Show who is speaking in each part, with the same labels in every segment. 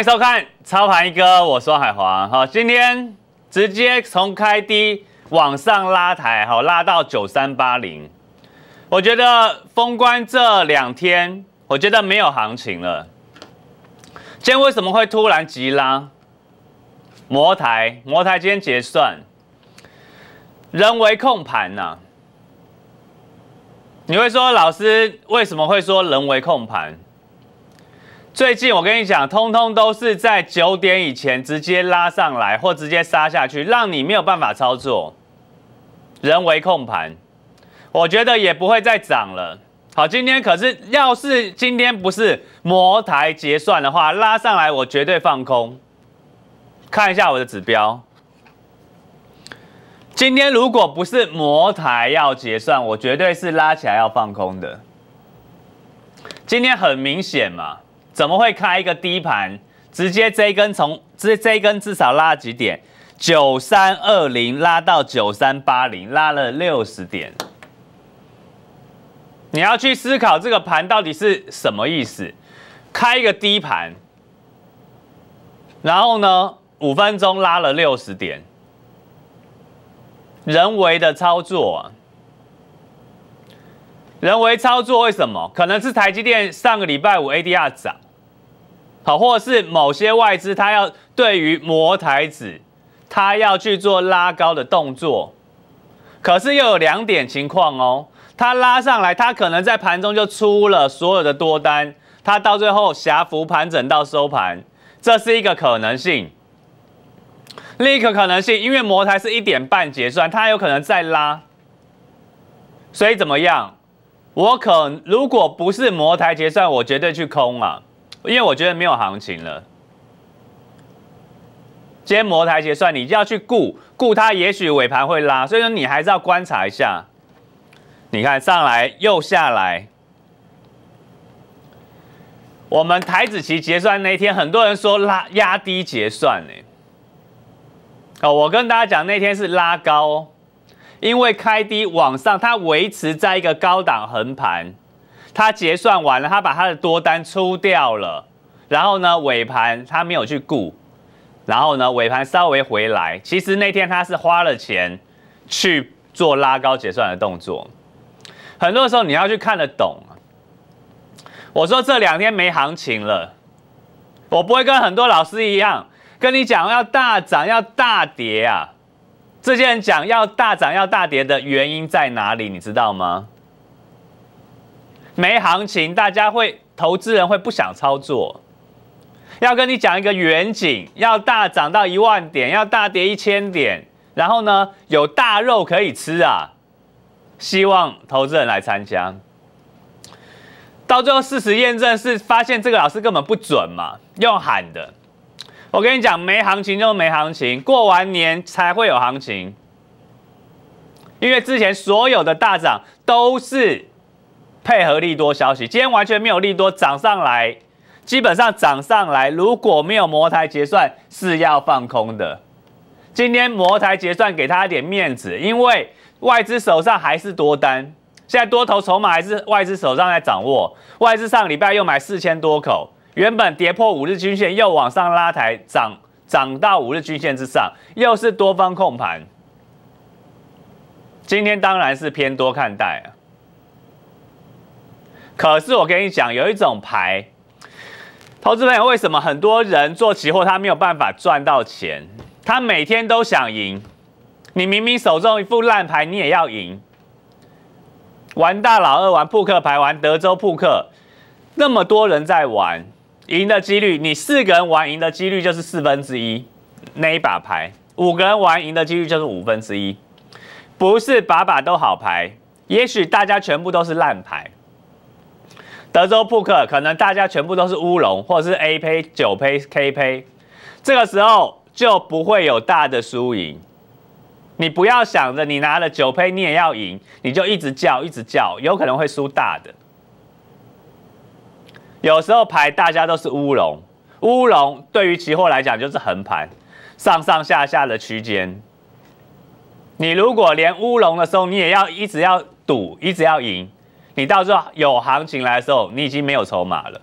Speaker 1: 欢迎收看超盘一哥，我是海华。好，今天直接从开低往上拉抬，好拉到九三八零。我觉得封关这两天，我觉得没有行情了。今天为什么会突然急拉？魔台魔台今天结算，人为控盘呐。你会说老师为什么会说人为控盘？最近我跟你讲，通通都是在九点以前直接拉上来或直接杀下去，让你没有办法操作，人为控盘。我觉得也不会再涨了。好，今天可是要是今天不是魔台结算的话，拉上来我绝对放空。看一下我的指标，今天如果不是魔台要结算，我绝对是拉起来要放空的。今天很明显嘛。怎么会开一个低盘，直接这一根从这这一根至少拉几点？九三二零拉到九三八零，拉了六十点。你要去思考这个盘到底是什么意思？开一个低盘，然后呢五分钟拉了六十点，人为的操作，人为操作为什么？可能是台积电上个礼拜五 ADR 涨。好，或是某些外资，他要对于摩台子，他要去做拉高的动作，可是又有两点情况哦，他拉上来，他可能在盘中就出了所有的多单，他到最后狭幅盘整到收盘，这是一个可能性。另一个可能性，因为摩台是一点半结算，它有可能再拉，所以怎么样？我可如果不是摩台结算，我绝对去空啊。因为我觉得没有行情了。今天摩台结算，你就要去顾顾它，也许尾盘会拉，所以说你还是要观察一下。你看上来又下来。我们台子期结算那天，很多人说拉压低结算哎。哦，我跟大家讲，那天是拉高，因为开低往上，它维持在一个高档横盘。他结算完了，他把他的多单出掉了，然后呢，尾盘他没有去顾，然后呢，尾盘稍微回来，其实那天他是花了钱去做拉高结算的动作。很多时候你要去看得懂。我说这两天没行情了，我不会跟很多老师一样跟你讲要大涨要大跌啊。这些人讲要大涨要大跌的原因在哪里？你知道吗？没行情，大家会投资人会不想操作。要跟你讲一个远景，要大涨到一万点，要大跌一千点，然后呢有大肉可以吃啊，希望投资人来参加。到最后事实验证是发现这个老师根本不准嘛，用喊的。我跟你讲，没行情就没行情，过完年才会有行情。因为之前所有的大涨都是。配合利多消息，今天完全没有利多涨上来，基本上涨上来如果没有摩台结算是要放空的。今天摩台结算给他一点面子，因为外资手上还是多单，现在多头筹码还是外资手上在掌握。外资上礼拜又买四千多口，原本跌破五日均线又往上拉抬，涨涨到五日均线之上，又是多方控盘。今天当然是偏多看待啊。可是我跟你讲，有一种牌，投资朋友，为什么很多人做期货他没有办法赚到钱？他每天都想赢，你明明手中一副烂牌，你也要赢。玩大老二，玩扑克牌，玩德州扑克，那么多人在玩，赢的几率，你四个人玩赢的几率就是四分之一，那一把牌；五个人玩赢的几率就是五分之一，不是把把都好牌，也许大家全部都是烂牌。德州扑克可能大家全部都是乌龙，或者是 A 胚、九胚、K 胚，这个时候就不会有大的输赢。你不要想着你拿了九胚你也要赢，你就一直叫一直叫，有可能会输大的。有时候牌大家都是乌龙，乌龙对于期货来讲就是横盘，上上下下的区间。你如果连乌龙的时候你也要一直要赌，一直要赢。你到时候有行情来的时候，你已经没有筹码了。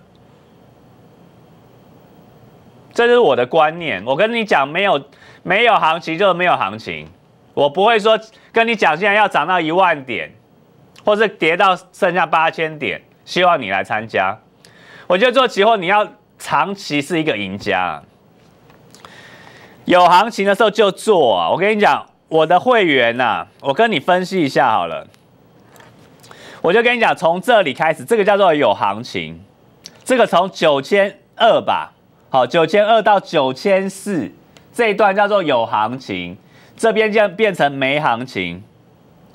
Speaker 1: 这是我的观念，我跟你讲，没有没有行情就是没有行情。我不会说跟你讲，现在要涨到一万点，或是跌到剩下八千点，希望你来参加。我觉得做期货你要长期是一个赢家。有行情的时候就做。我跟你讲，我的会员呐，我跟你分析一下好了。我就跟你讲，从这里开始，这个叫做有行情。这个从九千二吧，好，九千二到九千四这一段叫做有行情，这边就变成没行情。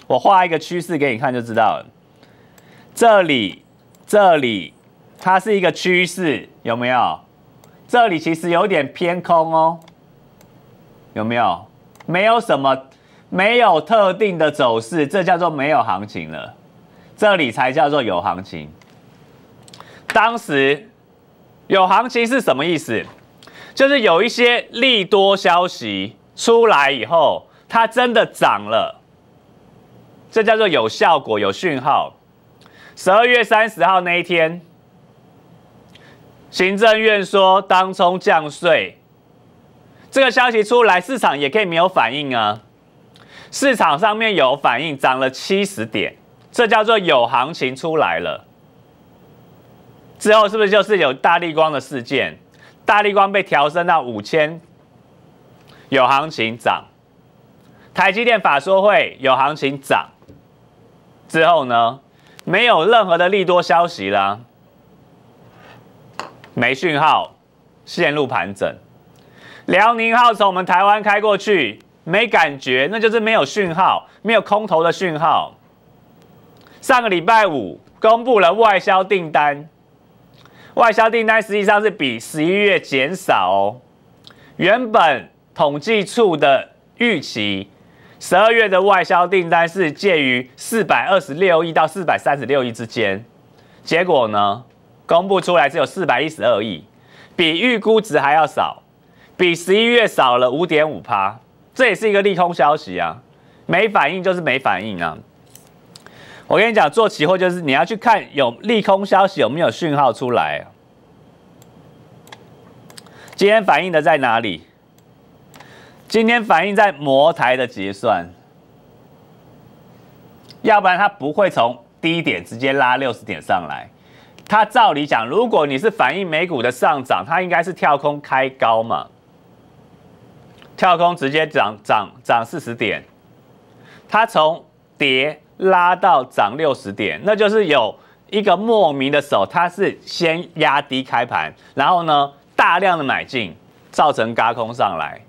Speaker 1: 我画一个趋势给你看就知道了。这里，这里，它是一个趋势，有没有？这里其实有点偏空哦，有没有？没有什么，没有特定的走势，这叫做没有行情了。这里才叫做有行情。当时有行情是什么意思？就是有一些利多消息出来以后，它真的涨了，这叫做有效果、有讯号。十二月三十号那一天，行政院说当冲降税，这个消息出来，市场也可以没有反应啊。市场上面有反应，涨了七十点。这叫做有行情出来了，之后是不是就是有大力光的事件？大力光被调升到五千，有行情涨。台积电法说会有行情涨，之后呢，没有任何的利多消息啦，没讯号，线路盘整。辽宁号从我们台湾开过去，没感觉，那就是没有讯号，没有空头的讯号。上个礼拜五公布了外销订单，外销订单实际上是比十一月减少哦。原本统计处的预期，十二月的外销订单是介于四百二十六亿到四百三十六亿之间，结果呢，公布出来只有四百一十二亿，比预估值还要少，比十一月少了五点五趴，这也是一个利空消息啊。没反应就是没反应啊。我跟你讲，做期货就是你要去看有利空消息有没有讯号出来。今天反映的在哪里？今天反映在摩台的结算，要不然它不会从低点直接拉六十点上来。它照理讲，如果你是反映美股的上涨，它应该是跳空开高嘛，跳空直接涨涨涨四十点，它从跌。拉到涨六十点，那就是有一个莫名的手，它是先压低开盘，然后呢大量的买进，造成嘎空上来，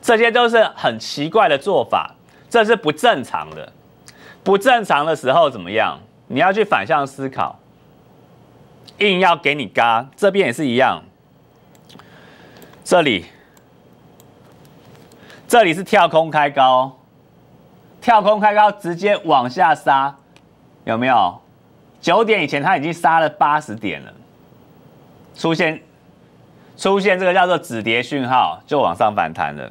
Speaker 1: 这些都是很奇怪的做法，这是不正常的。不正常的时候怎么样？你要去反向思考，硬要给你嘎。这边也是一样，这里这里是跳空开高。跳空开高，直接往下杀，有没有？九点以前它已经杀了八十点了，出现出现这个叫做止跌讯号，就往上反弹了。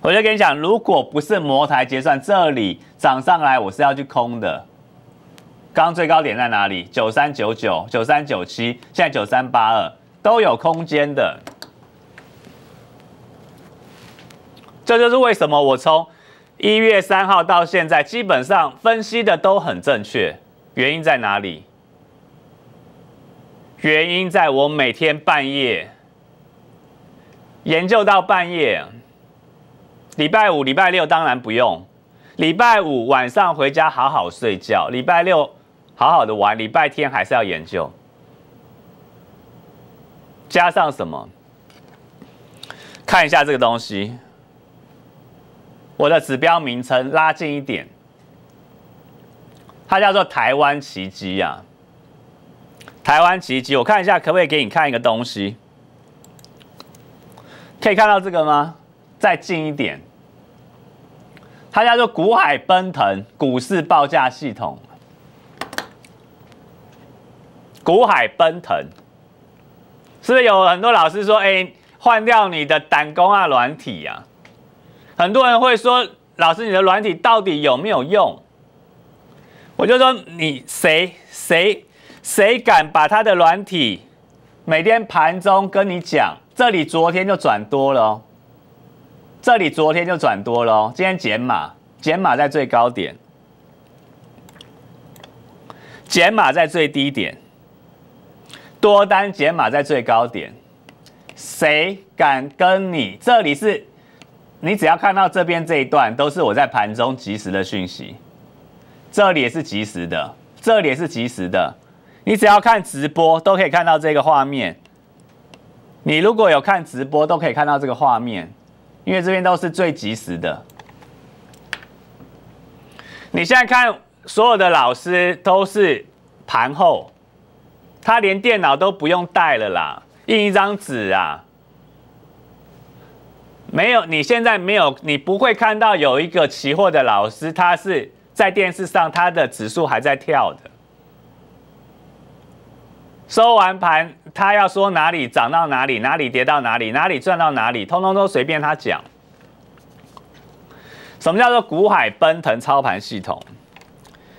Speaker 1: 我就跟你讲，如果不是摩台结算，这里涨上来我是要去空的。刚刚最高点在哪里？九三九九、九三九七，现在九三八二都有空间的。这就是为什么我从。一月三号到现在，基本上分析的都很正确，原因在哪里？原因在我每天半夜研究到半夜。礼拜五、礼拜六当然不用，礼拜五晚上回家好好睡觉，礼拜六好好的玩，礼拜天还是要研究。加上什么？看一下这个东西。我的指标名称拉近一点，它叫做台湾奇迹啊！台湾奇迹，我看一下可不可以给你看一个东西，可以看到这个吗？再近一点，它叫做股海奔腾股市报价系统，股海奔腾，是不是有很多老师说，哎，换掉你的胆弓啊卵体呀？很多人会说：“老师，你的软体到底有没有用？”我就说：“你谁谁谁敢把他的软体每天盘中跟你讲，这里昨天就转多了，这里昨天就转多了，今天减码，减码在最高点，减码在最低点，多单减码在最高点，谁敢跟你？这里是。”你只要看到这边这一段，都是我在盘中及时的讯息。这里也是及时的，这里也是及时的。你只要看直播，都可以看到这个画面。你如果有看直播，都可以看到这个画面，因为这边都是最及时的。你现在看，所有的老师都是盘后，他连电脑都不用带了啦，印一张纸啊。没有，你现在没有，你不会看到有一个期货的老师，他是在电视上，他的指数还在跳的，收完盘他要说哪里涨到哪里，哪里跌到哪里，哪里赚到哪里，通通都随便他讲。什么叫做股海奔腾操盘系统？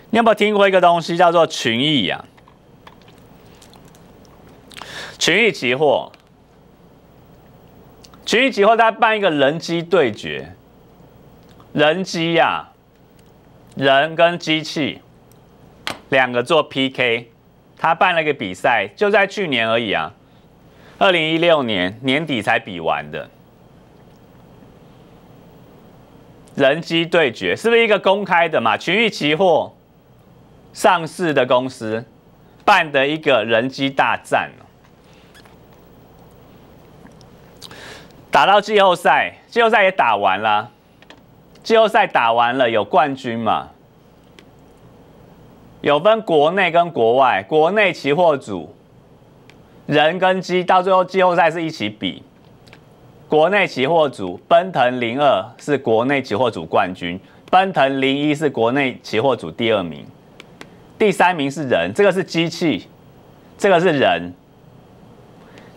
Speaker 1: 你有没有听过一个东西叫做群益呀？群益期货。群益集货他办一个人机对决，人机呀，人跟机器两个做 PK，他办了一个比赛，就在去年而已啊，二零一六年年底才比完的。人机对决是不是一个公开的嘛？群益期货上市的公司办的一个人机大战。打到季后赛，季后赛也打完了。季后赛打完了，有冠军嘛？有分国内跟国外，国内期货组人跟机，到最后季后赛是一起比。国内期货组，奔腾零二是国内期货组冠军，奔腾零一是国内期货组第二名，第三名是人，这个是机器，这个是人。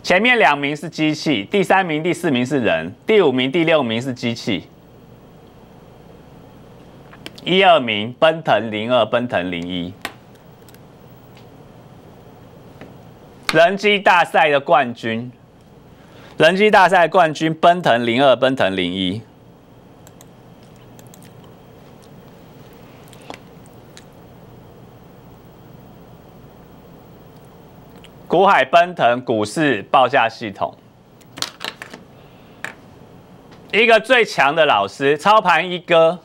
Speaker 1: 前面两名是机器，第三名、第四名是人，第五名、第六名是机器。一二名，奔腾零二，奔腾零一。人机大赛的冠军，人机大赛冠军，奔腾零二，奔腾零一。股海奔腾股市报价系统，一个最强的老师操盘一哥，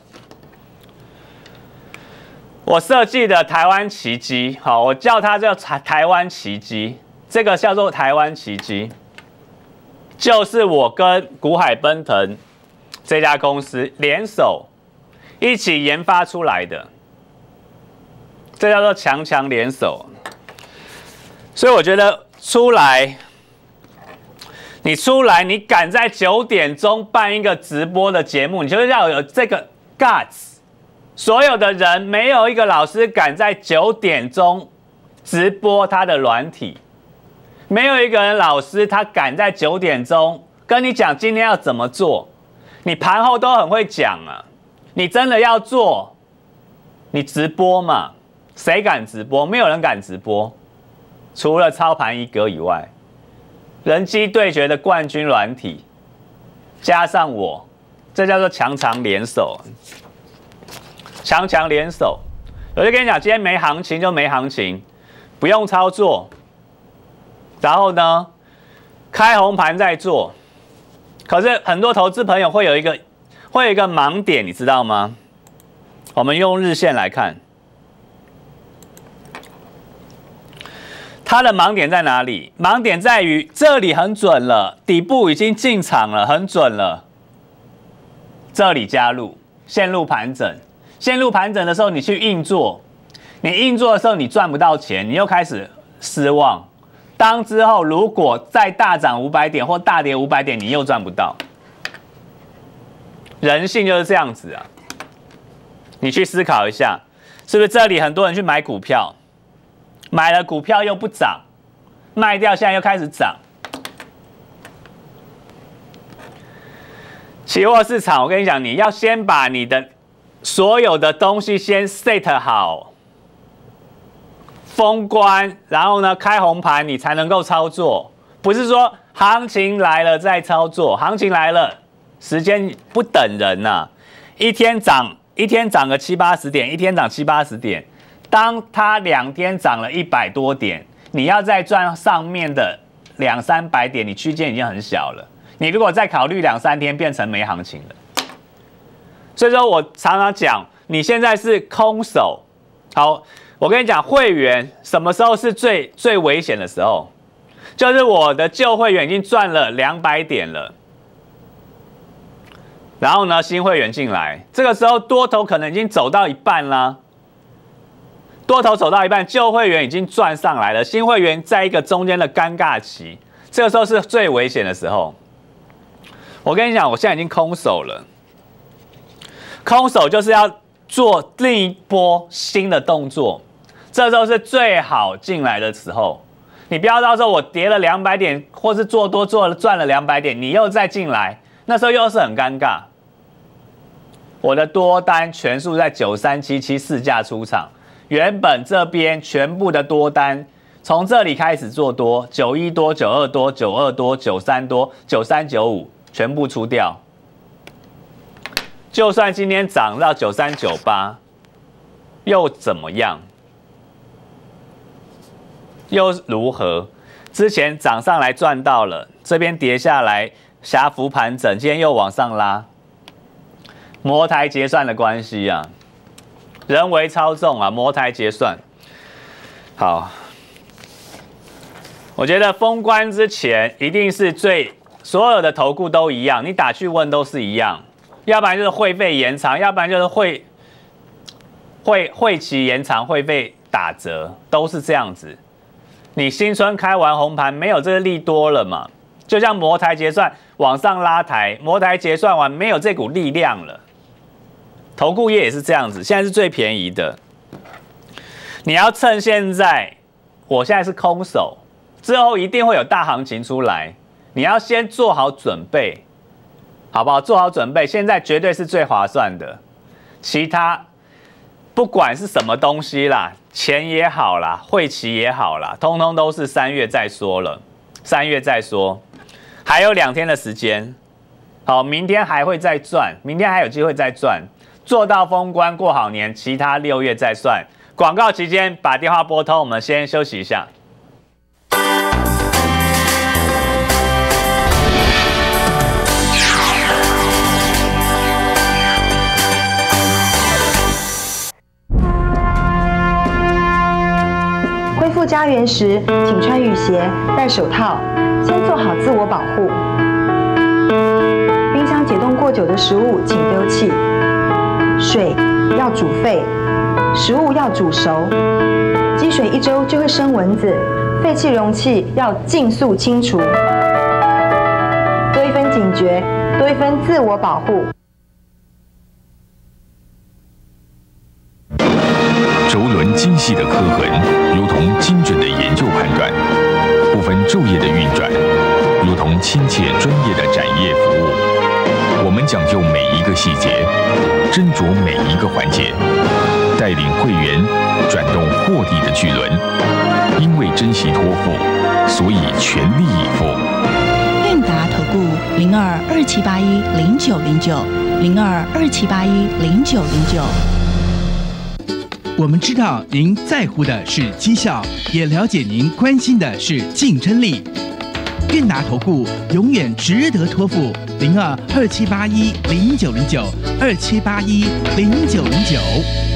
Speaker 1: 我设计的台湾奇迹，好，我叫他叫台台湾奇迹，这个叫做台湾奇迹，就是我跟股海奔腾这家公司联手一起研发出来的，这叫做强强联手。所以我觉得出来，你出来，你敢在九点钟办一个直播的节目，你就要有这个 guts。所有的人没有一个老师敢在九点钟直播他的软体，没有一个人老师他敢在九点钟跟你讲今天要怎么做。你盘后都很会讲啊，你真的要做，你直播嘛？谁敢直播？没有人敢直播。除了操盘一哥以外，人机对决的冠军软体，加上我，这叫做强强联手。强强联手，我就跟你讲，今天没行情就没行情，不用操作。然后呢，开红盘再做。可是很多投资朋友会有一个会有一个盲点，你知道吗？我们用日线来看。它的盲点在哪里？盲点在于这里很准了，底部已经进场了，很准了。这里加入，陷入盘整，陷入盘整的时候，你去硬做，你硬做的时候，你赚不到钱，你又开始失望。当之后如果再大涨五百点或大跌五百点，你又赚不到。人性就是这样子啊，你去思考一下，是不是这里很多人去买股票？买了股票又不涨，卖掉现在又开始涨。期货市场，我跟你讲，你要先把你的所有的东西先 set 好，封关，然后呢开红盘，你才能够操作。不是说行情来了再操作，行情来了，时间不等人呐。一天涨一天涨个七八十点，一天涨七八十点。当它两天涨了一百多点，你要再赚上面的两三百点，你区间已经很小了。你如果再考虑两三天，变成没行情了。所以说我常常讲，你现在是空手。好，我跟你讲，会员什么时候是最最危险的时候？就是我的旧会员已经赚了两百点了，然后呢，新会员进来，这个时候多头可能已经走到一半啦。多头走到一半，旧会员已经赚上来了，新会员在一个中间的尴尬期，这个时候是最危险的时候。我跟你讲，我现在已经空手了，空手就是要做另一波新的动作，这时候是最好进来的时候。你不要到时候我跌了两百点，或是做多做了赚了两百点，你又再进来，那时候又是很尴尬。我的多单全数在九三七七四价出场。原本这边全部的多单，从这里开始做多，九一多、九二多、九二多、九三多、九三九五全部出掉。就算今天涨到九三九八，又怎么样？又如何？之前涨上来赚到了，这边跌下来，狭幅盘整，今天又往上拉，摩台结算的关系啊。人为操纵啊，魔台结算。好，我觉得封关之前一定是最所有的投顾都一样，你打去问都是一样，要不然就是会费延长，要不然就是会会会期延长，会被打折，都是这样子。你新春开完红盘，没有这个力多了嘛？就像摩台结算往上拉抬，摩台结算完没有这股力量了。投顾业也是这样子，现在是最便宜的。你要趁现在，我现在是空手，之后一定会有大行情出来。你要先做好准备，好不好？做好准备，现在绝对是最划算的。其他不管是什么东西啦，钱也好啦，汇期也好啦，通通都是三月再说。了，三月再说，还有两天的时间。好，明天还会再赚，明天还有机会再赚。做到封关过好年，其他六月再算。广告期间把电话拨通，我们先休息一下。恢复家园时，请穿雨鞋、戴手套，先做好自我保护。冰箱解冻过久的食物，请丢弃。水要煮沸，食物要煮熟，积水一周就会生蚊子，废弃容器要尽速清除，多一分警觉，多一分自我保护。轴轮精细的刻痕，如同精准的研究判断；不分昼夜的运转，如同亲切专业的展业服务。我们讲究每一个细节，斟酌每一个环节，带领会员转动获利的巨轮。因为珍惜托付，所以全力以赴。韵达投顾零二二七八一零九零九零二二七八一零九零九。我们知道您在乎的是绩效，也了解您关心的是竞争力。韵达投顾永远值得托付，零二二七八一零九零九二七八一零九零九。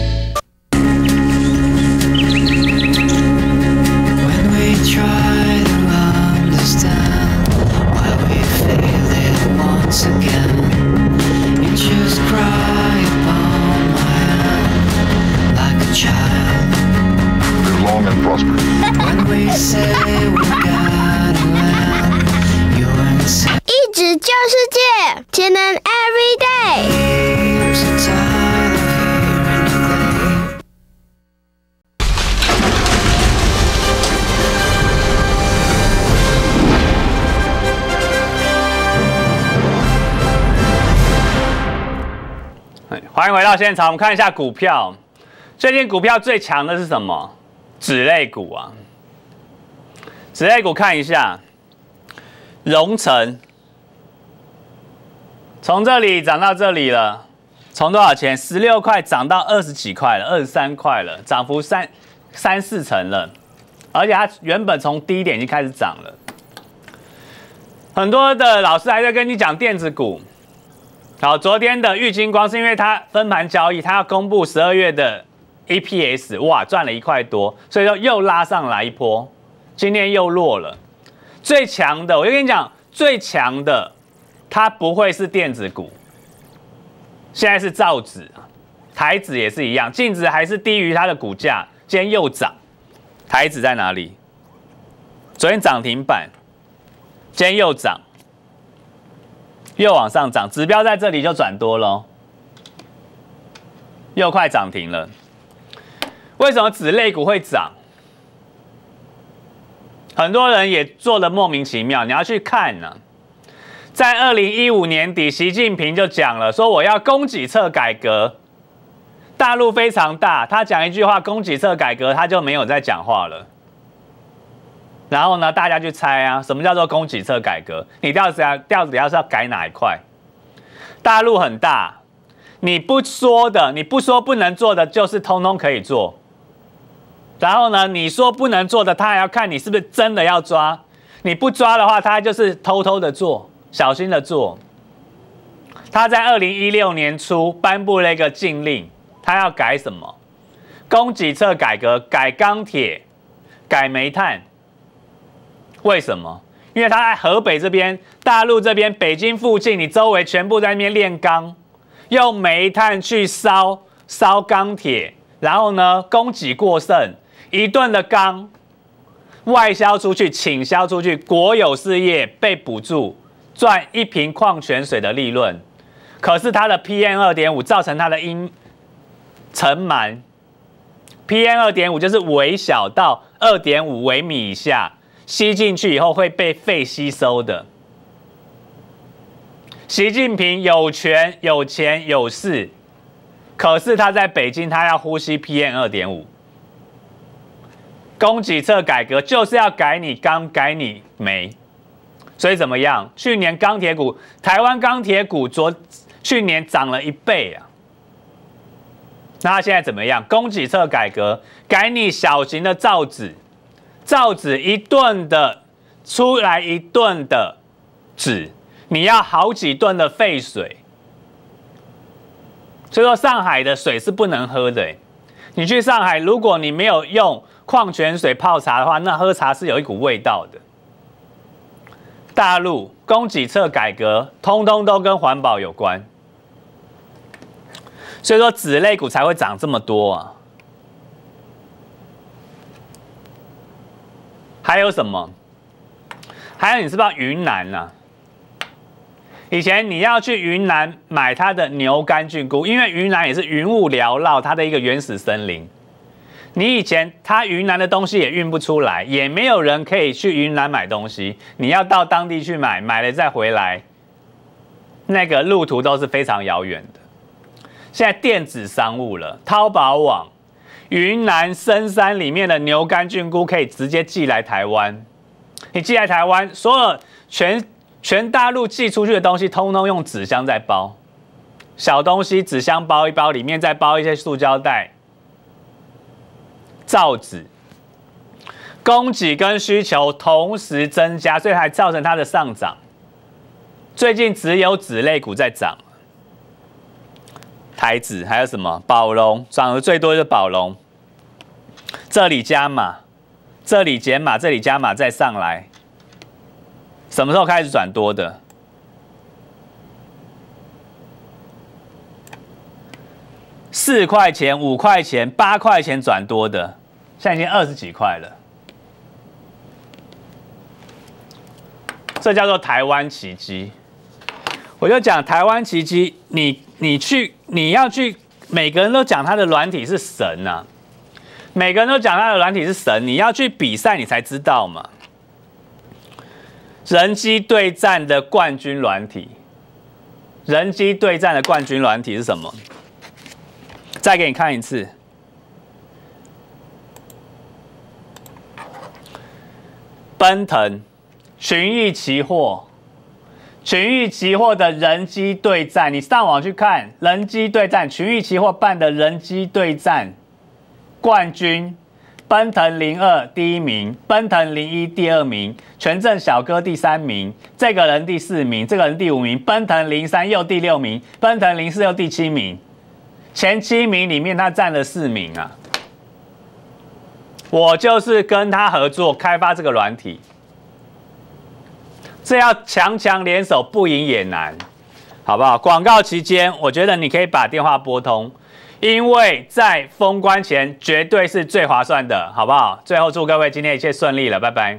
Speaker 1: 欢迎回到现场，我们看一下股票。最近股票最强的是什么？纸类股啊，纸类股看一下，荣成从这里涨到这里了，从多少钱？十六块涨到二十几块了，二十三块了，涨幅三三四成了。而且它原本从低点已经开始涨了。很多的老师还在跟你讲电子股。好，昨天的玉金光是因为它分盘交易，它要公布十二月的 EPS，哇，赚了一块多，所以说又拉上来一波，今天又弱了。最强的，我就跟你讲，最强的，它不会是电子股，现在是造纸台纸也是一样，净值还是低于它的股价，今天又涨。台纸在哪里？昨天涨停板，今天又涨。又往上涨，指标在这里就转多喽，又快涨停了。为什么指类股会涨？很多人也做的莫名其妙。你要去看呢，在二零一五年底，习近平就讲了，说我要供给侧改革。大陆非常大，他讲一句话供给侧改革，他就没有再讲话了。然后呢，大家去猜啊，什么叫做供给侧改革？你调底要调底要是要改哪一块？大陆很大，你不说的，你不说不能做的，就是通通可以做。然后呢，你说不能做的，他还要看你是不是真的要抓。你不抓的话，他就是偷偷的做，小心的做。他在二零一六年初颁布了一个禁令，他要改什么？供给侧改革，改钢铁，改煤炭。为什么？因为他在河北这边、大陆这边、北京附近，你周围全部在那边炼钢，用煤炭去烧烧钢铁，然后呢，供给过剩，一吨的钢外销出去、倾销出去，国有事业被补助赚一瓶矿泉水的利润，可是它的 PM 二点五造成它的阴尘螨 p m 二点五就是微小到二点五微米以下。吸进去以后会被肺吸收的。习近平有权有钱有势，可是他在北京，他要呼吸 PM 二点五。供给侧改革就是要改你钢改你煤，所以怎么样？去年钢铁股台湾钢铁股昨去年涨了一倍啊，那现在怎么样？供给侧改革改你小型的造纸。造纸一吨的出来一吨的纸，你要好几吨的废水。所以说上海的水是不能喝的。你去上海，如果你没有用矿泉水泡茶的话，那喝茶是有一股味道的。大陆供给侧改革，通通都跟环保有关。所以说纸类股才会涨这么多啊。还有什么？还有，你知不知道云南呐？以前你要去云南买它的牛肝菌菇，因为云南也是云雾缭绕，它的一个原始森林。你以前它云南的东西也运不出来，也没有人可以去云南买东西。你要到当地去买，买了再回来，那个路途都是非常遥远的。现在电子商务了，淘宝网。云南深山里面的牛肝菌菇可以直接寄来台湾，你寄来台湾，所有全全大陆寄出去的东西，通通用纸箱在包，小东西纸箱包一包，里面再包一些塑胶袋，造纸，供给跟需求同时增加，所以还造成它的上涨。最近只有纸类股在涨，台纸还有什么宝龙，涨得最多是宝龙。这里加码，这里减码，这里加码再上来。什么时候开始转多的？四块钱、五块钱、八块钱转多的，现在已经二十几块了。这叫做台湾奇迹。我就讲台湾奇迹，你你去，你要去，每个人都讲他的软体是神啊。每个人都讲他的软体是神，你要去比赛你才知道嘛。人机对战的冠军软体，人机对战的冠军软体是什么？再给你看一次，奔腾、群益期货、群益期货的人机对战，你上网去看人机对战群益期货办的人机对战。冠军，奔腾零二第一名，奔腾零一第二名，全镇小哥第三名，这个人第四名，这个人第五名，奔腾零三又第六名，奔腾零四又第七名，前七名里面他占了四名啊。我就是跟他合作开发这个软体，这要强强联手，不赢也难，好不好？广告期间，我觉得你可以把电话拨通。因为在封关前，绝对是最划算的，好不好？最后祝各位今天一切顺利了，拜拜。